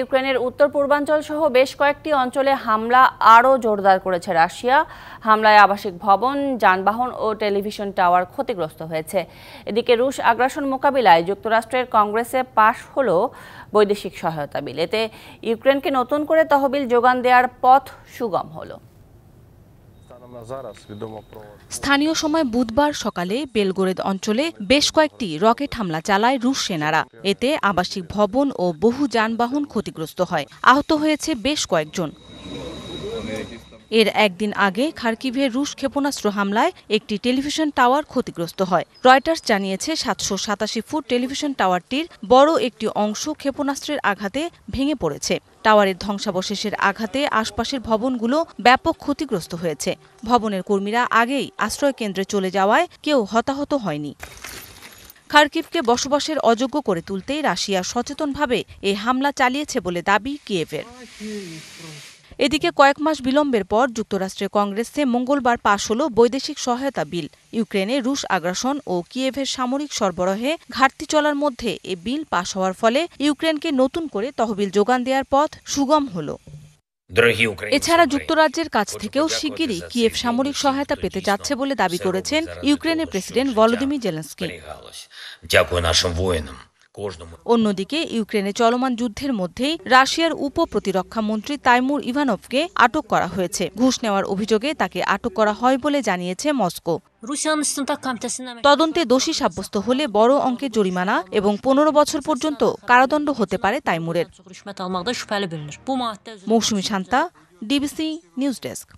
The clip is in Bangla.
ইউক্রেনের উত্তর পূর্বাঞ্চল সহ বেশ কয়েকটি অঞ্চলে হামলা আরও জোরদার করেছে রাশিয়া হামলায় আবাসিক ভবন যানবাহন ও টেলিভিশন টাওয়ার ক্ষতিগ্রস্ত হয়েছে এদিকে রুশ আগ্রাসন মোকাবিলায় যুক্তরাষ্ট্রের কংগ্রেসে পাশ হল বৈদেশিক সহায়তা বিল এতে ইউক্রেনকে নতুন করে তহবিল যোগান দেওয়ার পথ সুগম হলো স্থানীয় সময় বুধবার সকালে বেলগোরেদ অঞ্চলে বেশ কয়েকটি রকেট হামলা চালায় রুশ সেনারা এতে আবাসিক ভবন ও বহু যানবাহন ক্ষতিগ্রস্ত হয় আহত হয়েছে বেশ কয়েকজন এর একদিন আগে খার্কিভে রুশ ক্ষেপণাস্ত্র হামলায় একটি টেলিভিশন টাওয়ার ক্ষতিগ্রস্ত হয় রয়টার্স জানিয়েছে সাতশো সাতাশি ফুট টেলিভিশন টাওয়ারটির বড় একটি অংশ ক্ষেপণাস্ত্রের আঘাতে ভেঙে পড়েছে টাওয়ারের ধ্বংসাবশেষের আঘাতে আশপাশের ভবনগুলো ব্যাপক ক্ষতিগ্রস্ত হয়েছে ভবনের কর্মীরা আগেই আশ্রয় কেন্দ্রে চলে যাওয়ায় কেউ হতাহত হয়নি খার্কিভকে বসবাসের অযোগ্য করে তুলতেই রাশিয়া সচেতনভাবে এই হামলা চালিয়েছে বলে দাবি কিয়েভের এদিকে কয়েক মাস বিলম্বের পর যুক্তরাষ্ট্রের কংগ্রেসে মঙ্গলবার পাশ হল বৈদেশিক সহায়তা বিল ইউক্রেনে রুশ আগ্রাসন ও কিয়েভের সামরিক সরবরাহে ঘাটতি চলার মধ্যে এ বিল পাশ হওয়ার ফলে ইউক্রেনকে নতুন করে তহবিল যোগান দেওয়ার পথ সুগম হল এছাড়া যুক্তরাজ্যের কাছ থেকেও শিগগিরই কিয়েভ সামরিক সহায়তা পেতে যাচ্ছে বলে দাবি করেছেন ইউক্রেনের প্রেসিডেন্ট ভলোদিমির জেলেন্সকি অন্যদিকে ইউক্রেনে চলমান যুদ্ধের মধ্যেই রাশিয়ার উপ প্রতিরক্ষা মন্ত্রী তাইমুর ইভানভকে আটক করা হয়েছে ঘুষ নেওয়ার অভিযোগে তাকে আটক করা হয় বলে জানিয়েছে মস্কো তদন্তে দোষী সাব্যস্ত হলে বড় অঙ্কের জরিমানা এবং পনেরো বছর পর্যন্ত কারাদণ্ড হতে পারে তাইমুরের Mousumi Shanta DBC news desk